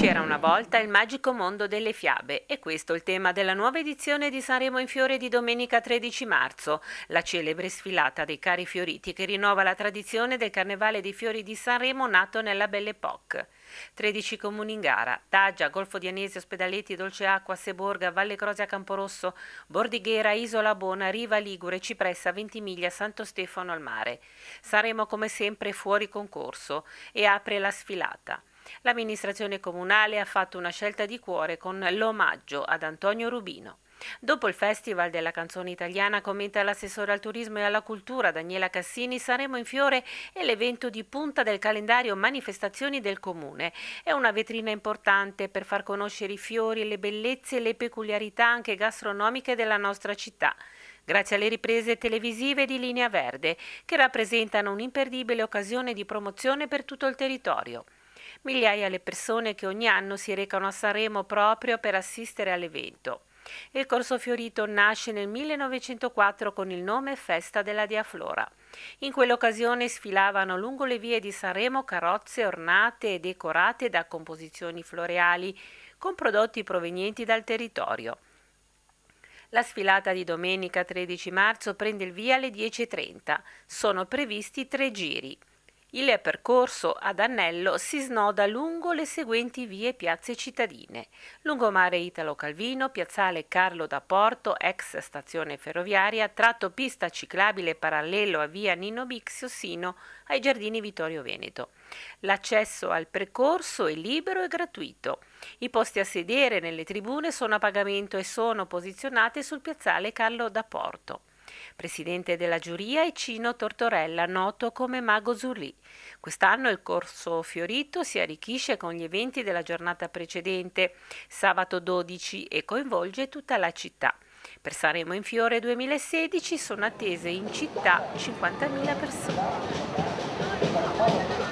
C'era una volta il magico mondo delle fiabe e questo è il tema della nuova edizione di Sanremo in Fiore di domenica 13 marzo, la celebre sfilata dei cari fioriti che rinnova la tradizione del Carnevale dei Fiori di Sanremo nato nella Belle Époque. 13 comuni in gara, Taggia, Golfo di Anesi, Ospedaletti, Dolce Acqua, Seborga, Valle Crosia, Camporosso, Bordighera, Isola Bona, Riva Ligure, Cipressa, Ventimiglia, Santo Stefano al mare. Sanremo come sempre fuori concorso e apre la sfilata. L'amministrazione comunale ha fatto una scelta di cuore con l'omaggio ad Antonio Rubino. Dopo il Festival della canzone italiana, commenta l'assessore al turismo e alla cultura Daniela Cassini, saremo in fiore e l'evento di punta del calendario manifestazioni del comune. È una vetrina importante per far conoscere i fiori, le bellezze e le peculiarità anche gastronomiche della nostra città grazie alle riprese televisive di Linea Verde, che rappresentano un'imperdibile occasione di promozione per tutto il territorio migliaia le persone che ogni anno si recano a Sanremo proprio per assistere all'evento. Il Corso Fiorito nasce nel 1904 con il nome Festa della Diaflora. In quell'occasione sfilavano lungo le vie di Sanremo carrozze ornate e decorate da composizioni floreali con prodotti provenienti dal territorio. La sfilata di domenica 13 marzo prende il via alle 10.30. Sono previsti tre giri. Il percorso ad Annello si snoda lungo le seguenti vie e piazze cittadine: lungomare Italo Calvino, piazzale Carlo da Porto, ex stazione ferroviaria, tratto pista ciclabile parallelo a via Nino Bixio sino ai giardini Vittorio Veneto. L'accesso al percorso è libero e gratuito. I posti a sedere nelle tribune sono a pagamento e sono posizionati sul piazzale Carlo da Porto. Presidente della giuria è Cino Tortorella, noto come Mago Zulì. Quest'anno il corso fiorito si arricchisce con gli eventi della giornata precedente, sabato 12, e coinvolge tutta la città. Per Saremo in Fiore 2016 sono attese in città 50.000 persone.